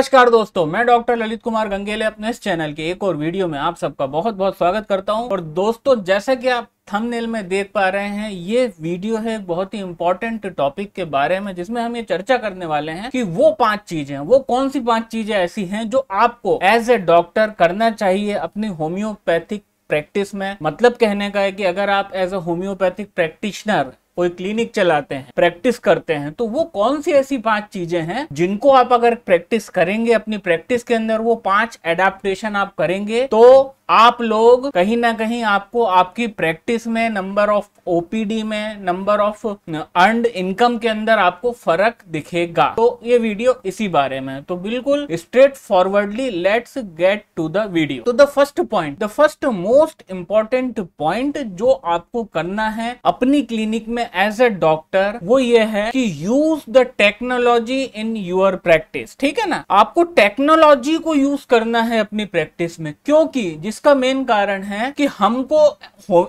नमस्कार दोस्तों मैं डॉक्टर ललित कुमार गंगेले अपने इस चैनल के एक और वीडियो में आप सबका बहुत बहुत स्वागत करता हूं और दोस्तों जैसा कि आप थंबनेल में देख पा रहे हैं ये वीडियो है बहुत ही इंपॉर्टेंट टॉपिक के बारे में जिसमें हम ये चर्चा करने वाले हैं कि वो पांच चीजें वो कौन सी पांच चीजें ऐसी हैं जो आपको एज ए डॉक्टर करना चाहिए अपनी होम्योपैथिक प्रैक्टिस में मतलब कहने का है कि अगर आप एज ए होम्योपैथिक प्रैक्टिशनर कोई क्लिनिक चलाते हैं प्रैक्टिस करते हैं तो वो कौन सी ऐसी पांच चीजें हैं जिनको आप अगर प्रैक्टिस करेंगे अपनी प्रैक्टिस के अंदर वो पांच एडाप्टेशन आप करेंगे तो आप लोग कहीं ना कहीं आपको आपकी प्रैक्टिस में नंबर ऑफ ओपीडी में नंबर ऑफ अर्ड इनकम के अंदर आपको फर्क दिखेगा तो ये वीडियो इसी बारे में तो बिल्कुल straightforwardly let's get to the video तो the first point the first most important point जो आपको करना है अपनी क्लिनिक में एज ए डॉक्टर वो ये है कि use the technology in your practice ठीक है ना आपको टेक्नोलॉजी को यूज करना है अपनी प्रैक्टिस में क्योंकि जिस इसका मेन कारण है कि हमको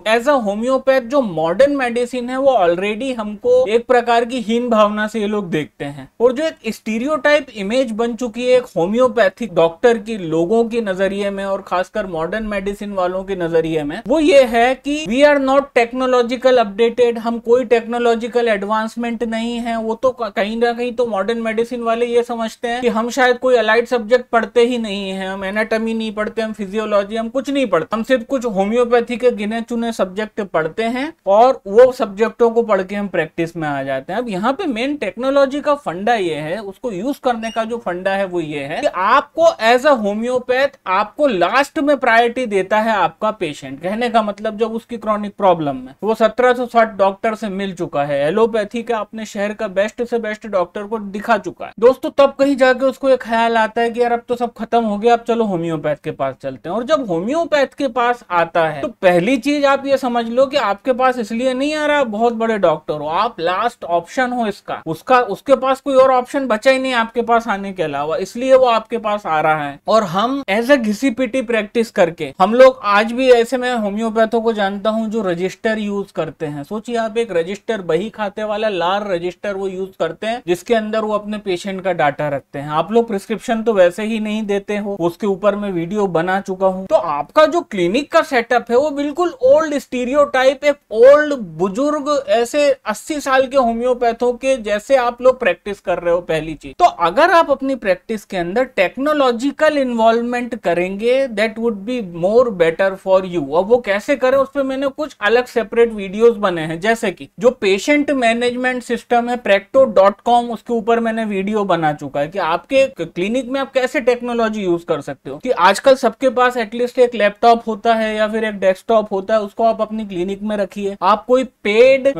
एज अ होम्योपैथ जो मॉडर्न मेडिसिन है वो ऑलरेडी हमको एक प्रकार की हीन भावना से ये लोग देखते हैं और जो एक स्टीरियोटाइप इमेज बन चुकी है एक होम्योपैथिक डॉक्टर की लोगों के नजरिए में और खासकर मॉडर्न मेडिसिन वालों के नजरिए में वो ये है कि we are not technological updated हम कोई टेक्नोलॉजिकल एडवांसमेंट नहीं है वो तो कहीं ना कहीं तो मॉडर्न मेडिसिन वाले ये समझते हैं कि हम शायद कोई अलाइड सब्जेक्ट पढ़ते ही नहीं है हम एनाटमी नहीं पढ़ते हम फिजियोलॉजी हम कुछ कुछ नहीं पढ़ते हम सिर्फ कुछ होम्योपैथी के गिने चुने सब्जेक्ट पढ़ते हैं और वो सब्जेक्टों को पढ़ के हम प्रैक्टिस में आ जाते हैं अब यहाँ पे मेन टेक्नोलॉजी का फंडा ये है उसको यूज करने का जो फंडा है वो ये है कि आपको एज अ होम्योपैथ आपको लास्ट में प्रायोरिटी देता है आपका पेशेंट कहने का मतलब जब उसकी क्रॉनिक प्रॉब्लम में वो सत्रह डॉक्टर से मिल चुका है एलोपैथी का अपने शहर का बेस्ट से बेस्ट डॉक्टर को दिखा चुका है दोस्तों तब कहीं जाके उसको ये ख्याल आता है कि यार अब तो सब खत्म हो गया अब चलो होम्योपैथ के पास चलते हैं और जब होम्यो होम्योपैथ के पास आता है तो पहली चीज आप ये समझ लो कि आपके पास इसलिए नहीं आ रहा बहुत बड़े डॉक्टर हो आप लास्ट ऑप्शन हो इसका उसका उसके पास कोई और ऑप्शन बचा ही नहीं आपके पास आने के अलावा इसलिए वो आपके पास आ रहा है और हम एज ए घिसी पिटी प्रैक्टिस करके हम लोग आज भी ऐसे में होम्योपैथों को जानता हूँ जो रजिस्टर यूज करते हैं सोचिए आप एक रजिस्टर बही खाते वाला लार रजिस्टर वो यूज करते हैं जिसके अंदर वो अपने पेशेंट का डाटा रखते हैं आप लोग प्रिस्क्रिप्शन तो वैसे ही नहीं देते हो उसके ऊपर मैं वीडियो बना चुका हूँ तो आपका जो क्लिनिक का सेटअप है वो बिल्कुल ओल्ड स्टीरियोटाइप एक ओल्ड बुजुर्ग ऐसे 80 साल के होम्योपैथों के जैसे आप लोग प्रैक्टिस कर रहे हो पहली चीज तो अगर आप अपनी प्रैक्टिस के अंदर टेक्नोलॉजिकल इन्वॉल्वमेंट करेंगे that would be more better for you और वो कैसे करें उस पर मैंने कुछ अलग सेपरेट वीडियोस बने हैं जैसे कि जो पेशेंट मैनेजमेंट सिस्टम है प्रैक्टो डॉट कॉम उसके ऊपर मैंने वीडियो बना चुका है कि आपके क्लिनिक में आप कैसे टेक्नोलॉजी यूज कर सकते हो कि आजकल सबके पास एटलीस्ट एक लैपटॉप होता है या फिर एक डेस्कटॉप होता है उसको आप अपनी क्लिनिक में रखिए आप कोई पेड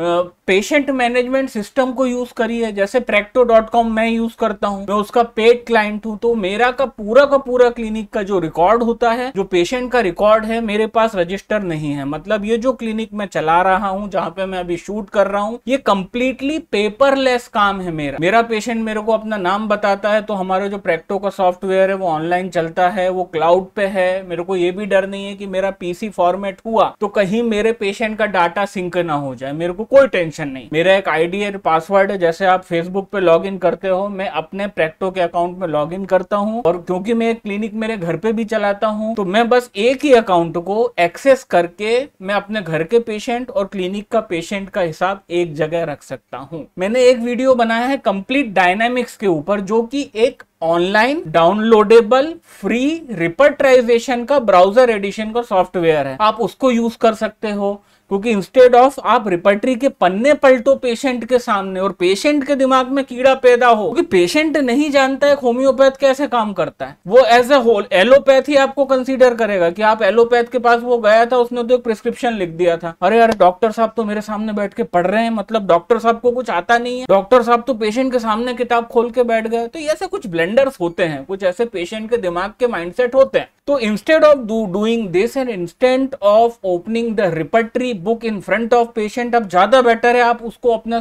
पेशेंट मैनेजमेंट सिस्टम को यूज करिए जैसे प्रेक्टो डॉट कॉम मैं यूज करता हूँ मैं उसका पेड क्लाइंट हूँ तो मेरा का पूरा का पूरा क्लिनिक का जो रिकॉर्ड होता है जो पेशेंट का रिकॉर्ड है मेरे पास रजिस्टर नहीं है मतलब ये जो क्लिनिक मैं चला रहा हूँ जहाँ पे मैं अभी शूट कर रहा हूँ ये कंप्लीटली पेपरलेस काम है मेरा मेरा पेशेंट मेरे को अपना नाम बताता है तो हमारा जो प्रेक्टो का सॉफ्टवेयर है वो ऑनलाइन चलता है वो क्लाउड पे है मेरे को ये भी डर नहीं है कि मेरा पीसी फॉर्मेट हुआ तो कहीं मेरे पेशेंट का डाटा सिंक ना हो जाए मेरे को कोई टेंशन नहीं मेरा एक आईडी और पासवर्ड है जैसे आप फेसबुक पे लॉग इन करते हो मैं अपने प्रैक्टो के अकाउंट में लॉग इन करता हूँ और क्योंकि मैं क्लिनिक मेरे घर पे भी चलाता हूँ तो मैं बस एक ही अकाउंट को एक्सेस करके मैं अपने घर के पेशेंट और क्लिनिक का पेशेंट का हिसाब एक जगह रख सकता हूँ मैंने एक वीडियो बनाया है कंप्लीट डायनामिक्स के ऊपर जो कि एक ऑनलाइन डाउनलोडेबल फ्री रिपर्टराइजेशन का ब्राउजर एडिशन का सॉफ्टवेयर है आप उसको यूज कर सकते हो क्योंकि इंस्टेड ऑफ आप रिपर्टरी के पन्ने पलटो पेशेंट के सामने और पेशेंट के दिमाग में कीड़ा पैदा हो क्योंकि पेशेंट नहीं जानता है होम्योपैथ कैसे काम करता है वो एज ए होल एलोपैथ ही आपको कंसीडर करेगा कि आप एलोपैथ के पास वो गया था उसने तो एक प्रिस्क्रिप्शन लिख दिया था अरे यार डॉक्टर साहब तो मेरे सामने बैठ के पढ़ रहे हैं मतलब डॉक्टर साहब को कुछ आता नहीं है डॉक्टर साहब तो पेशेंट के सामने किताब खोल के बैठ गए तो ऐसे कुछ ब्लेंडर्स होते हैं कुछ ऐसे पेशेंट के दिमाग के माइंडसेट होते हैं तो instead of doing this and instant of opening the repertory book in front of patient अब ज़्यादा बेटर है आप उसको अपना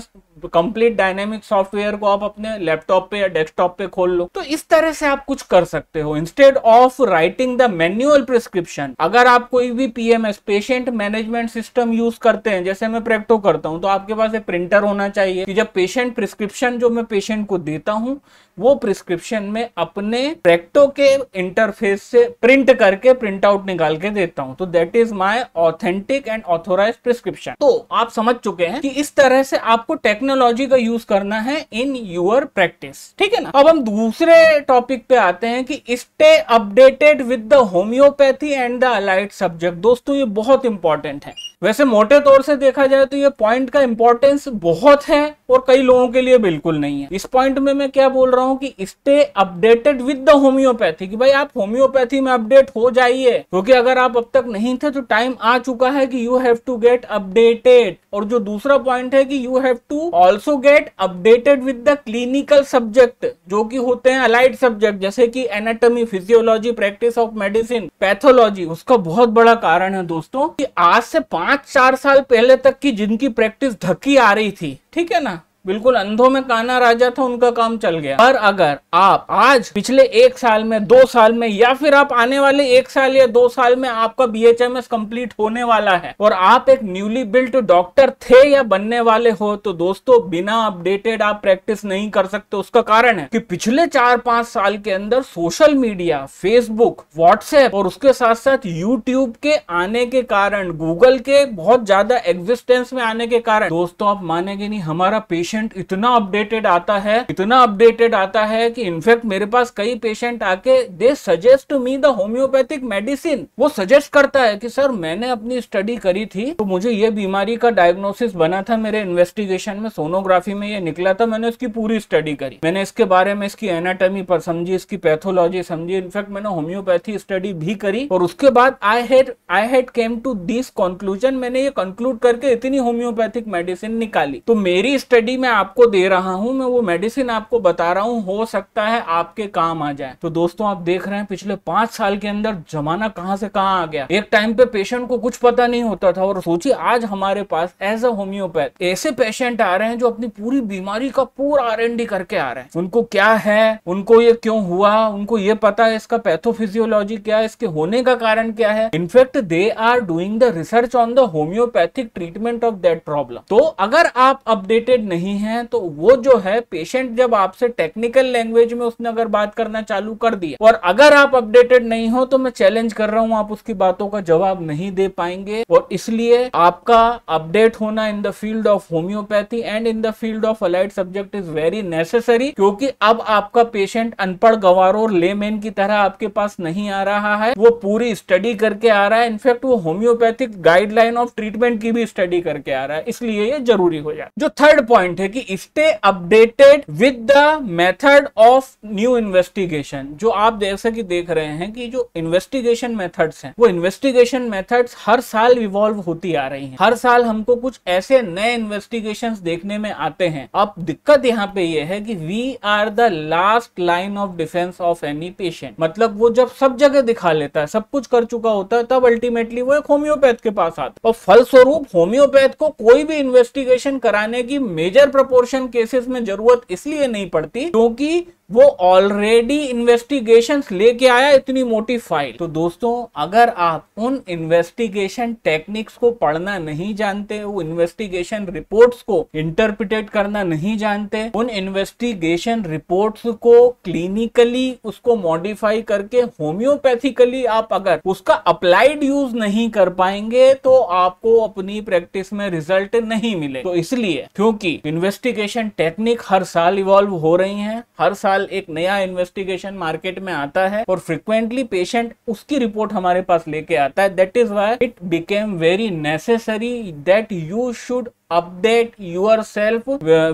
कंप्लीट डायनेमिक सॉफ्टवेयर को आप अपने लैपटॉप पे या डेस्कटॉप पे खोल लो तो इस तरह से आप कुछ कर सकते हो instead of writing the manual prescription अगर आप कोई भी PMS patient management system use करते हैं जैसे मैं प्रैक्टो करता हूँ तो आपके पास एक प्रिंटर होना चाहिए कि जब पेशेंट प्रिस्क्रिप्शन जो मैं पेशेंट को देता हूँ वो प्रिस्क्रिप्शन में अपने प्रैक्टो के इंटरफेस से प्रिंट करके प्रिंट आउट निकाल के देता हूँ तो that is my authentic and authorize prescription तो आप समझ चुके हैं कि इस तरह से आपको टेक्नो टेक्नोलॉजी का यूज करना है इन यूर प्रैक्टिस ठीक है ना अब हम दूसरे टॉपिक पे आते हैं कि stay updated with the homeopathy and the allied subject दोस्तों ये बहुत इंपॉर्टेंट है वैसे मोटे तौर से देखा जाए तो ये पॉइंट का इंपॉर्टेंस बहुत है और कई लोगों के लिए बिल्कुल नहीं है इस पॉइंट में मैं क्या बोल रहा हूँ कि stay updated with the homeopathy कि भाई आप होम्योपैथी में अपडेट हो जाइए क्योंकि तो अगर आप अब तक नहीं थे तो टाइम आ चुका है कि you have to get updated और जो दूसरा पॉइंट है कि you have to also get updated with the clinical subject जो कि होते हैं अलाइड सब्जेक्ट जैसे कि anatomy physiology practice of medicine pathology उसका बहुत बड़ा कारण है दोस्तों कि आज से पांच पांच चार साल पहले तक की जिनकी प्रैक्टिस धकी आ रही थी ठीक है ना बिल्कुल अंधों में काना राजा था उनका काम चल गया पर अगर आप आज पिछले एक साल में दो साल में या फिर आप आने वाले एक साल या दो साल में आपका B H M S complete होने वाला है और आप एक न्यूली बिल्ट डॉक्टर थे या बनने वाले हो तो दोस्तों बिना अपडेटेड आप प्रैक्टिस नहीं कर सकते उसका कारण है की पिछले चार पांच साल के अंदर सोशल मीडिया फेसबुक व्हाट्सएप और उसके साथ साथ यूट्यूब के आने के कारण गूगल के बहुत ज्यादा एग्जिस्टेंस में आने के कारण दोस्तों आप मानेंगे नहीं हमारा पेश पेशेंट इतना अपडेटेड आता है इतना अपडेटेड आता है कि इनफैक्ट मेरे पास कई पेशेंट आके they suggest to me the homeopathic medicine वो सजेस्ट करता है कि सर मैंने अपनी स्टडी करी थी तो मुझे ये बीमारी का डायग्नोसिस बना था मेरे इन्वेस्टिगेशन में सोनोग्राफी में ये निकला था मैंने उसकी पूरी स्टडी करी मैंने इसके बारे में इसकी एनाटॉमी पर समझी इसकी पैथोलॉजी समझी इनफेक्ट मैंने होम्योपैथी स्टडी भी करी और उसके बाद I had I had came to this conclusion मैंने ये कंक्लूड करके इतनी होम्योपैथिक मेडिसिन निकाली तो मेरी स्टडी मैं आपको दे रहा हूँ मैं वो मेडिसिन आपको बता रहा हूँ हो सकता है आपके काम आ जाए तो दोस्तों आप देख रहे हैं पिछले पांच साल के अंदर जमाना कहाँ से कहाँ आ गया एक टाइम पे पेशेंट को कुछ पता नहीं होता था और सोचिए आज हमारे पास एज अ होम्योपैथ ऐसे पेशेंट आ रहे हैं जो अपनी पूरी बीमारी का पूरा आर करके आ रहे हैं उनको क्या है उनको ये क्यों हुआ उनको ये पता है इसका पैथोफिजियोलॉजी क्या है इसके होने का कारण क्या है in fact they are doing the research on the homeopathic treatment of that problem तो अगर आप अपडेटेड नहीं नहीं है तो वो जो है पेशेंट जब आपसे टेक्निकल लैंग्वेज में उसने अगर बात करना चालू कर दिया और अगर आप अपडेटेड नहीं हो तो मैं चैलेंज कर रहा हूँ आप उसकी बातों का जवाब नहीं दे पाएंगे और इसलिए आपका अपडेट होना in the field of homeopathy and in the field of allied subject is very necessary क्योंकि अब आपका पेशेंट अनपढ़ गवार और लेमेन की तरह आपके पास नहीं आ रहा है वो पूरी स्टडी करके आ रहा है इनफैक्ट वो होम्योपैथिक गाइडलाइन ऑफ ट्रीटमेंट की भी स्टडी करके आ रहा है इसलिए ये जरूरी हो जाए जो थर्ड पॉइंट है कि stay updated with the method of new investigation जो आप जैसे कि देख रहे हैं कि जो इन्वेस्टिगेशन मेथड्स हैं वो इन्वेस्टिगेशन मेथड्स हर साल इवॉल्व होती आ रही हैं हर साल हमको कुछ ऐसे नए इन्वेस्टिगेशंस देखने में आते हैं अब दिक्कत यहाँ पे ये यह है कि we are the last line of defence of any patient मतलब वो जब सब जगह दिखा लेता है सब कुछ कर चुका होता है तब अल्टीमेटली वो एक होम्योपैथ के पास आता है और फलस्वरूप होम्योपैथ को कोई भी इन्वेस्टिगेशन कराने की मेजर प्रोपोर्शन केसेस में जरूरत इसलिए नहीं पड़ती क्योंकि वो ऑलरेडी इन्वेस्टिगेशंस लेके आया इतनी मोटी फाइल तो दोस्तों अगर आप उन इन्वेस्टिगेशन टेक्निक्स को पढ़ना नहीं जानते वो इन्वेस्टिगेशन रिपोर्ट्स को इंटरप्रिटेट करना नहीं जानते उन इन्वेस्टिगेशन रिपोर्ट्स को क्लिनिकली उसको मॉडिफाई करके होम्योपैथिकली आप अगर उसका अप्लाइड यूज नहीं कर पाएंगे तो आपको अपनी प्रैक्टिस में रिजल्ट नहीं मिले तो इसलिए क्योंकि इन्वेस्टिगेशन टेक्निक हर साल इवॉल्व हो रही है हर साल साल एक नया इन्वेस्टिगेशन मार्केट में आता है और फ्रिक्वेंटली पेशेंट उसकी रिपोर्ट हमारे पास लेके आता है that is why it became very necessary that you should update yourself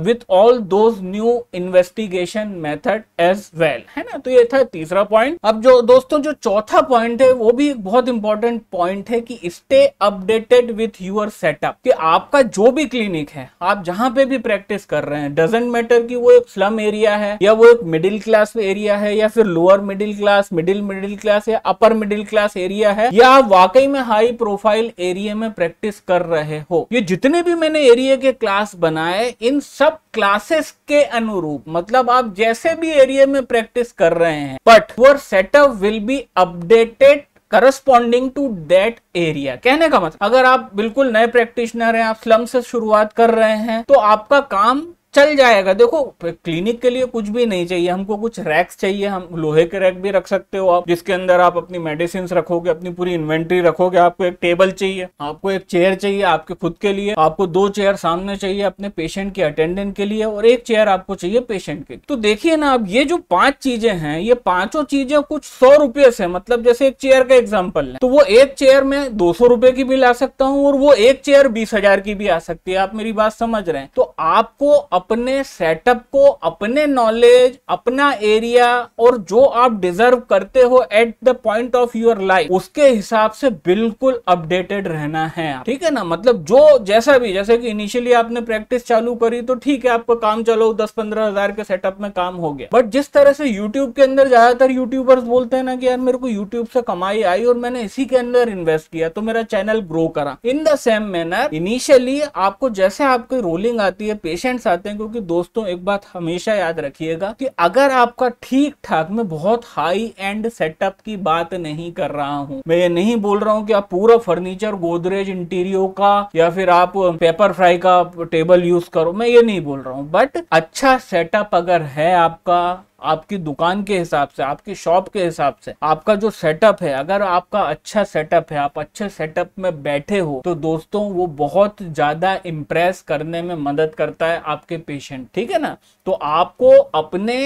with all those new investigation method as well है ना तो ये था तीसरा पॉइंट अब जो दोस्तों जो चौथा पॉइंट है वो भी एक बहुत इंपॉर्टेंट पॉइंट है कि stay updated with your setup कि आपका जो भी क्लिनिक है आप जहां पे भी प्रैक्टिस कर रहे हैं डजेंट मैटर कि वो एक स्लम एरिया है या वो एक मिडिल क्लास एरिया है या फिर lower middle class middle middle class या अपर मिडिल क्लास एरिया है या वाकई में हाई प्रोफाइल एरिया में प्रैक्टिस कर रहे हो ये जितने भी मैंने एरिया के क्लास बनाए इन सब क्लासेस के अनुरूप मतलब आप जैसे भी एरिया में प्रैक्टिस कर रहे हैं but your setup will be updated corresponding to that area कहने का मतलब अगर आप बिल्कुल नए प्रैक्टिशनर हैं आप स्लम से शुरुआत कर रहे हैं तो आपका काम चल जाएगा देखो क्लिनिक के लिए कुछ भी नहीं चाहिए हमको कुछ रैक्स चाहिए हम लोहे के रैक भी रख सकते हो आप जिसके अंदर आप अपनी मेडिसिन रखोगे अपनी पूरी इन्वेंट्री रखोगे आपको एक टेबल चाहिए आपको एक चेयर चाहिए आपके खुद के लिए आपको दो चेयर सामने चाहिए अपने पेशेंट के अटेंडेंट के लिए और एक चेयर आपको चाहिए पेशेंट के लिए तो देखिए ना आप ये जो पांच चीजें हैं ये पांचों चीजें कुछ सौ रुपये से मतलब जैसे एक चेयर का एग्जाम्पल है तो वो एक चेयर में दो सौ रुपए की भी ला सकता हूँ और वो एक चेयर बीस हजार की भी आ सकती है आप मेरी बात समझ रहे हैं तो आपको अपने सेटअप को अपने नॉलेज अपना एरिया और जो आप डिजर्व करते हो at the point of your life उसके हिसाब से बिल्कुल अपडेटेड रहना है ठीक है ना मतलब जो जैसा भी जैसे कि इनिशियली आपने प्रैक्टिस चालू करी तो ठीक है आपका काम चलो दस पंद्रह हजार के सेटअप में काम हो गया बट जिस तरह से यूट्यूब के अंदर ज्यादातर यूट्यूबर्स बोलते हैं ना कि यार मेरे को यूट्यूब से कमाई आई और मैंने इसी के अंदर इन्वेस्ट किया तो मेरा चैनल ग्रो करा in the same manner initially आपको जैसे आपकी रोलिंग आती है पेशेंट्स आते हैं क्योंकि दोस्तों एक बात हमेशा याद रखिएगा कि अगर आपका ठीक ठाक में बहुत हाई एंड सेटअप की बात नहीं कर रहा हूँ मैं ये नहीं बोल रहा हूँ कि आप पूरा फर्नीचर गोदरेज इंटीरियो का या फिर आप पेपर फ्राई का टेबल यूज करो मैं ये नहीं बोल रहा हूँ बट अच्छा सेटअप अगर है आपका आपकी दुकान के हिसाब से आपकी शॉप के हिसाब से आपका जो सेटअप है अगर आपका अच्छा सेटअप है आप अच्छे सेटअप में बैठे हो तो दोस्तों वो बहुत ज्यादा इम्प्रेस करने में मदद करता है आपके पेशेंट ठीक है ना तो आपको अपने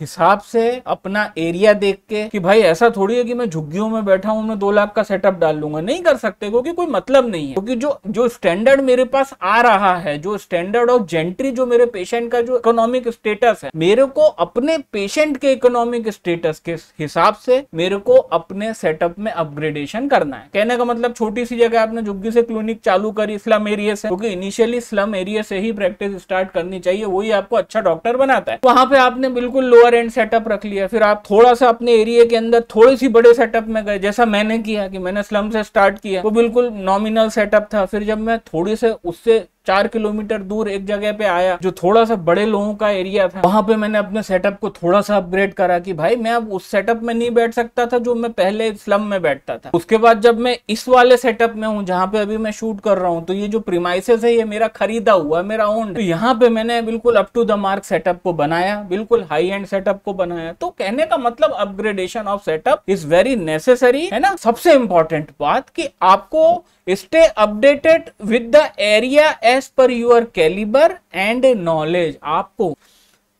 हिसाब से अपना एरिया देख के कि भाई ऐसा थोड़ी है कि मैं झुग्गियों में बैठा हूं मैं दो लाख का सेटअप डाल लूंगा नहीं कर सकते क्योंकि कोई मतलब नहीं है क्योंकि जो जो स्टैंडर्ड मेरे पास आ रहा है जो स्टैंडर्ड ऑफ जेंट्री जो मेरे पेशेंट का जो इकोनॉमिक स्टेटस है मेरे को अपने पेशेंट के इकोनॉमिक स्टेटस के हिसाब से मेरे को अपने सेटअप में अपग्रेडेशन करना है कहने का मतलब छोटी सी जगह आपने झुग्गी से क्लिनिक चालू करी स्लम एरिया से क्योंकि इनिशियली स्लम एरिया से ही प्रैक्टिस स्टार्ट करनी चाहिए वही आपको अच्छा डॉक्टर बनाता है वहां पे आपने बिल्कुल लोअर एंड सेटअप रख लिया फिर आप थोड़ा सा अपने एरिया के अंदर थोड़े सी बड़े सेटअप में गए जैसा मैंने किया कि मैंने स्लम से स्टार्ट किया वो बिल्कुल नॉमिनल सेटअप था फिर जब मैं थोड़ी से उससे चार किलोमीटर दूर एक जगह पे आया जो थोड़ा सा बड़े लोगों का एरिया था वहां पे मैंने अपने सेटअप को थोड़ा सा अपग्रेड करा कि भाई मैं अब उस सेटअप में नहीं बैठ सकता था जो मैं पहले स्लम में बैठता था उसके बाद जब मैं इस वाले सेटअप में हूँ जहाँ पे अभी मैं शूट कर रहा हूँ तो ये जो प्रीमाइसेस है ये मेरा खरीदा हुआ मेरा ओन तो यहाँ पे मैंने बिल्कुल up to the mark setup को बनाया बिल्कुल हाई एंड सेटअप को बनाया तो कहने का मतलब upgradation of setup is very necessary है ना सबसे इंपॉर्टेंट बात की आपको stay updated with the area as as per your calibre and knowledge आपको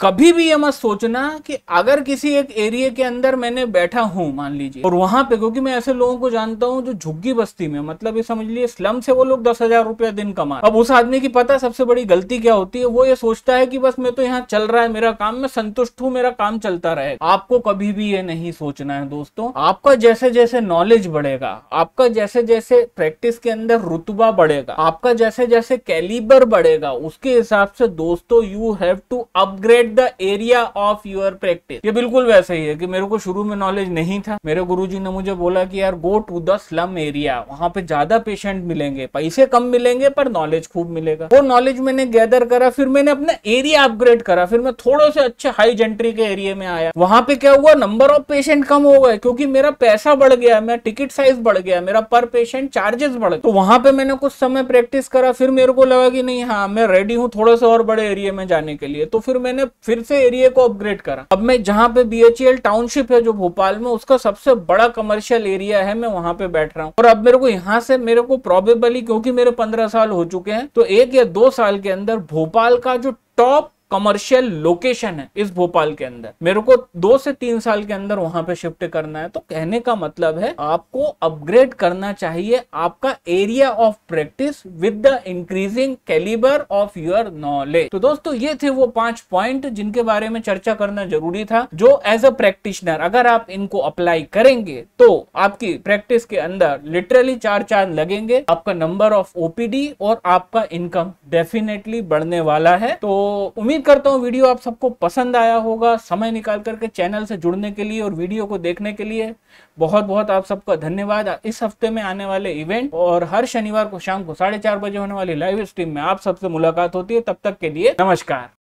कभी भी ये मत सोचना कि अगर किसी एक एरिया के अंदर मैंने बैठा हूँ मान लीजिए और वहां पे क्योंकि मैं ऐसे लोगों को जानता हूँ जो झुग्गी बस्ती में मतलब ये समझ लीजिए स्लम से वो लोग दस हजार रुपया दिन कमा अब उस आदमी की पता सबसे बड़ी गलती क्या होती है वो ये सोचता है कि बस मैं तो यहाँ चल रहा है मेरा काम मैं संतुष्ट हूँ मेरा काम चलता रहे आपको कभी भी ये नहीं सोचना है दोस्तों आपका जैसे जैसे नॉलेज बढ़ेगा आपका जैसे जैसे प्रैक्टिस के अंदर रुतबा बढ़ेगा आपका जैसे जैसे कैलिबर बढ़ेगा उसके हिसाब से दोस्तों you have to upgrade get the area of your practice ये बिल्कुल वैसा ही है कि मेरे को शुरू में नॉलेज नहीं था मेरे गुरुजी ने मुझे बोला कि यार go to the slum area वहां पे ज्यादा पेशेंट मिलेंगे पैसे कम मिलेंगे पर नॉलेज खूब मिलेगा वो नॉलेज मैंने गैदर करा फिर मैंने अपना एरिया अपग्रेड करा फिर मैं थोड़े से अच्छे हाई जेंट्री के एरिया में आया वहां पे क्या हुआ नंबर ऑफ पेशेंट कम हो गए क्योंकि मेरा पैसा बढ़ गया मेरा टिकट साइज बढ़ गया मेरा पर पेशेंट चार्जेस बढ़ तो वहां पे मैंने कुछ समय प्रैक्टिस करा फिर मेरे को लगा कि नहीं हाँ मैं रेडी हूँ थोड़ा सा और बड़े एरिया में जाने के लिए तो फिर मैंने फिर से एरिया को अपग्रेड करा अब मैं जहाँ पे बी टाउनशिप है जो भोपाल में उसका सबसे बड़ा कमर्शियल एरिया है मैं वहां पे बैठ रहा हूँ और अब मेरे को यहाँ से मेरे को प्रॉबेबली क्योंकि मेरे पंद्रह साल हो चुके हैं तो एक या दो साल के अंदर भोपाल का जो टॉप कमर्शियल लोकेशन है इस भोपाल के अंदर मेरे को दो से तीन साल के अंदर वहां पे शिफ्ट करना है तो कहने का मतलब है आपको अपग्रेड करना चाहिए आपका area of practice with the increasing calibre of your knowledge तो दोस्तों ये थे वो पांच पॉइंट जिनके बारे में चर्चा करना जरूरी था जो एज अ प्रैक्टिशनर अगर आप इनको अप्लाई करेंगे तो आपकी प्रैक्टिस के अंदर लिटरली चार चांद लगेंगे आपका नंबर ऑफ ओपीडी और आपका इनकम डेफिनेटली बढ़ने वाला है तो उम्मीद उम्मीद करता हूँ वीडियो आप सबको पसंद आया होगा समय निकाल करके चैनल से जुड़ने के लिए और वीडियो को देखने के लिए बहुत बहुत आप सबका धन्यवाद इस हफ्ते में आने वाले इवेंट और हर शनिवार को शाम को साढ़े चार बजे होने वाली लाइव स्ट्रीम में आप सबसे मुलाकात होती है तब तक के लिए नमस्कार